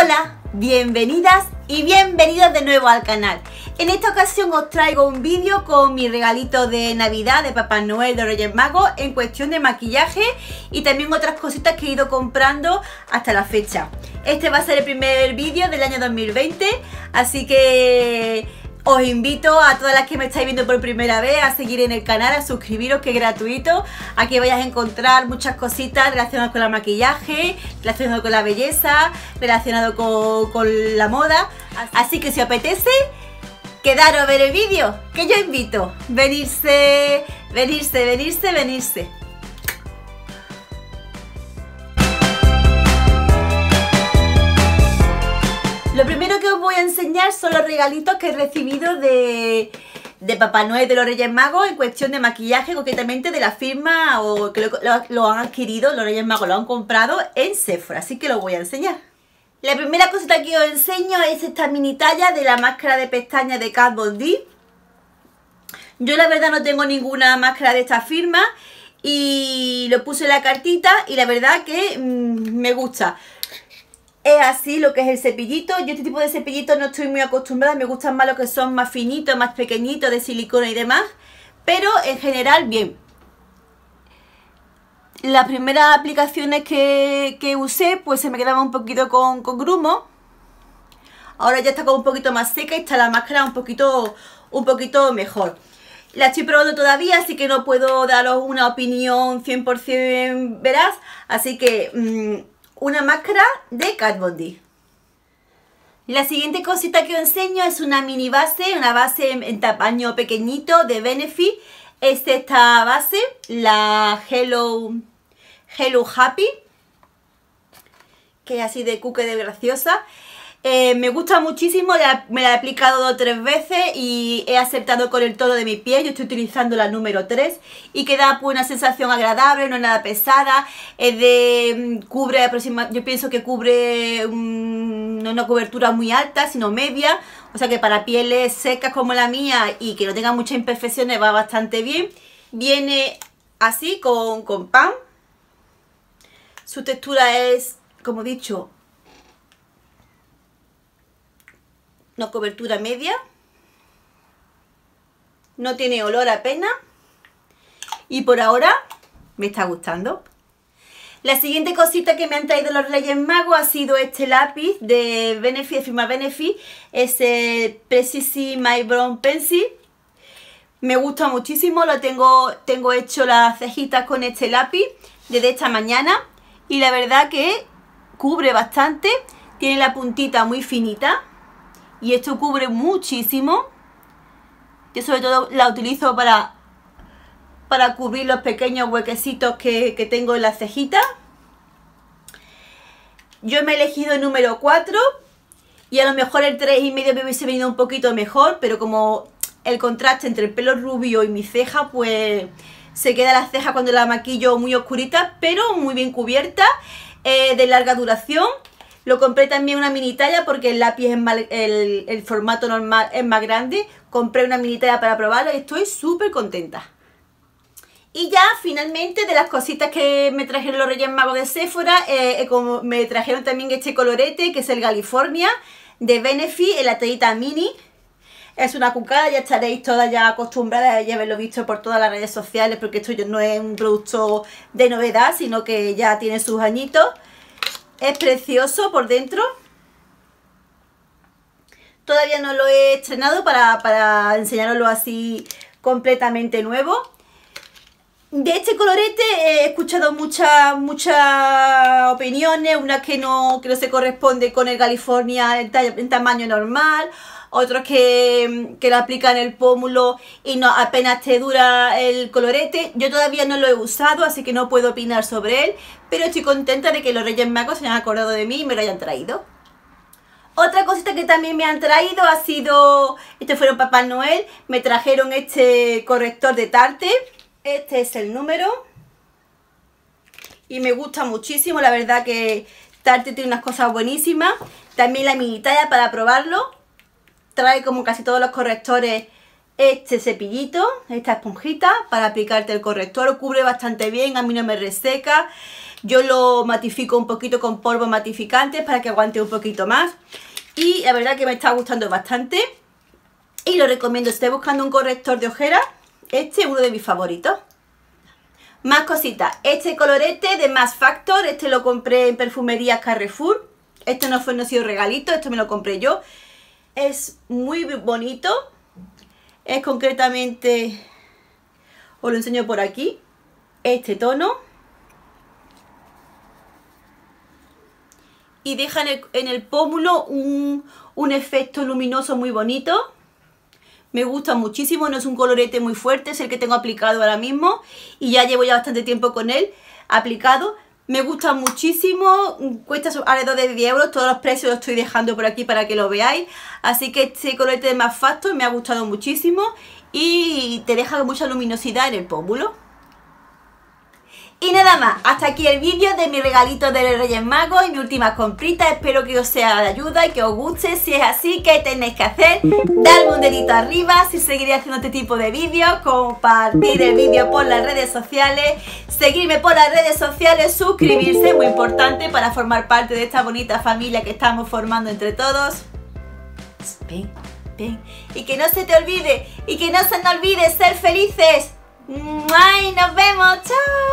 Hola, bienvenidas y bienvenidos de nuevo al canal. En esta ocasión os traigo un vídeo con mi regalito de Navidad de Papá Noel de Reyes Magos en cuestión de maquillaje y también otras cositas que he ido comprando hasta la fecha. Este va a ser el primer vídeo del año 2020, así que os invito a todas las que me estáis viendo por primera vez a seguir en el canal, a suscribiros que es gratuito, Aquí vais a encontrar muchas cositas relacionadas con el maquillaje, relacionadas con la belleza, relacionadas con, con la moda. Así que si os apetece, quedaros a ver el vídeo, que yo invito. Venirse, venirse, venirse, venirse. que os voy a enseñar son los regalitos que he recibido de, de Papá Noel de los Reyes Magos en cuestión de maquillaje, concretamente de la firma o que lo, han adquirido, los Reyes Magos lo han comprado en Sephora, así que lo voy a enseñar. La primera cosita que os enseño es esta mini talla de la máscara de pestañas de Kat Von D. Yo la verdad no tengo ninguna máscara de esta firma y lo puse en la cartita y la verdad que mm, me gusta es así lo que es el cepillito. Yo este tipo de cepillito no estoy muy acostumbrada, me gustan más los que son más finitos, más pequeñitos, de silicona y demás. Pero en general, bien. Las primeras aplicaciones que, que usé, pues se me quedaba un poquito con, con grumo. Ahora ya está como un poquito más seca y está la máscara un poquito, un poquito mejor. La estoy probando todavía, así que no puedo daros una opinión 100% veraz. Así que... Mm, una máscara de Kat Von La siguiente cosita que os enseño es una mini base, una base en, tamaño pequeñito de Benefit. Es esta base, la Hello, Hello Happy, que es así de cuque de graciosa. Eh, me gusta muchísimo, me la he aplicado dos o tres veces y he aceptado con el tono de mi piel. Yo estoy utilizando la número 3 y queda pues, una sensación agradable, no es nada pesada. Es de. Mm, cubre aproximadamente. Yo pienso que cubre mm, no una cobertura muy alta, sino media. O sea que para pieles secas como la mía y que no tengan muchas imperfecciones va bastante bien. Viene así con, con pan. Su textura es, como he dicho, una cobertura media, no tiene olor a pena y por ahora me está gustando. La siguiente cosita que me han traído los Reyes Magos ha sido este lápiz de Benefit. de firma Benefi, es el Precisi My Brown Pencil. Me gusta muchísimo, lo tengo, tengo hecho las cejitas con este lápiz desde esta mañana y la verdad que cubre bastante, tiene la puntita muy finita y esto cubre muchísimo. Yo sobre todo la utilizo para, para cubrir los pequeños huequecitos que, tengo en la cejita. Yo me he elegido el número 4 y a lo mejor el 3,5 me hubiese venido un poquito mejor, pero como el contraste entre el pelo rubio y mi ceja, pues se queda la ceja cuando la maquillo muy oscurita, pero muy bien cubierta, eh, de larga duración. Lo compré también una mini talla porque el lápiz es el, formato normal es más grande. Compré una mini talla para probarlo y estoy súper contenta. Y ya finalmente de las cositas que me trajeron los Reyes Magos de Sephora, eh, eh, me trajeron también este colorete que es el California de Benefit, en la tallita mini. Es una cucada, ya estaréis todas ya acostumbradas y haberlo visto por todas las redes sociales porque esto no es un producto de novedad, sino que ya tiene sus añitos. Es precioso por dentro. Todavía no lo he estrenado para, para enseñaroslo así completamente nuevo. De este colorete he escuchado muchas muchas opiniones, una que no, que no se corresponde con el California en tamaño normal, otros que, lo aplican aplican el pómulo y no apenas te dura el colorete. Yo todavía no lo he usado, así que no puedo opinar sobre él, pero estoy contenta de que los Reyes Magos se hayan acordado de mí y me lo hayan traído. Otra cosita que también me han traído ha sido, estos fueron Papá Noel, me trajeron este corrector de Tarte, este es el número y me gusta muchísimo, la verdad que Tarte tiene unas cosas buenísimas, también la mini talla para probarlo trae como casi todos los correctores este cepillito, esta esponjita para aplicarte el corrector, cubre bastante bien, a mí no me reseca, yo lo matifico un poquito con polvo matificante para que aguante un poquito más y la verdad que me está gustando bastante y lo recomiendo, si buscando un corrector de ojeras, este es uno de mis favoritos. Más cositas, este colorete de Mass Factor, este lo compré en Perfumería Carrefour, este no fue no ha sido regalito, esto me lo compré yo, es muy bonito. Es concretamente, os lo enseño por aquí, este tono. Y deja en el, pómulo un, un efecto luminoso muy bonito. Me gusta muchísimo, no es un colorete muy fuerte, es el que tengo aplicado ahora mismo. Y ya llevo ya bastante tiempo con él aplicado me gusta muchísimo, cuesta alrededor de 10 euros, todos los precios los estoy dejando por aquí para que lo veáis. Así que este colorete de más facto me ha gustado muchísimo y te deja mucha luminosidad en el pómulo. Y nada más, hasta aquí el vídeo de mi regalito de los Reyes Magos y mi última comprita. Espero que os sea de ayuda y que os guste. Si es así, ¿qué tenéis que hacer? Darme un dedito arriba si seguiré haciendo este tipo de vídeos, compartir el vídeo por las redes sociales, seguirme por las redes sociales, suscribirse, muy importante para formar parte de esta bonita familia que estamos formando entre todos. Ven, ven. Y que no se te olvide, y que no se nos olvide ser felices. ¡Ay, nos vemos! ¡Chao!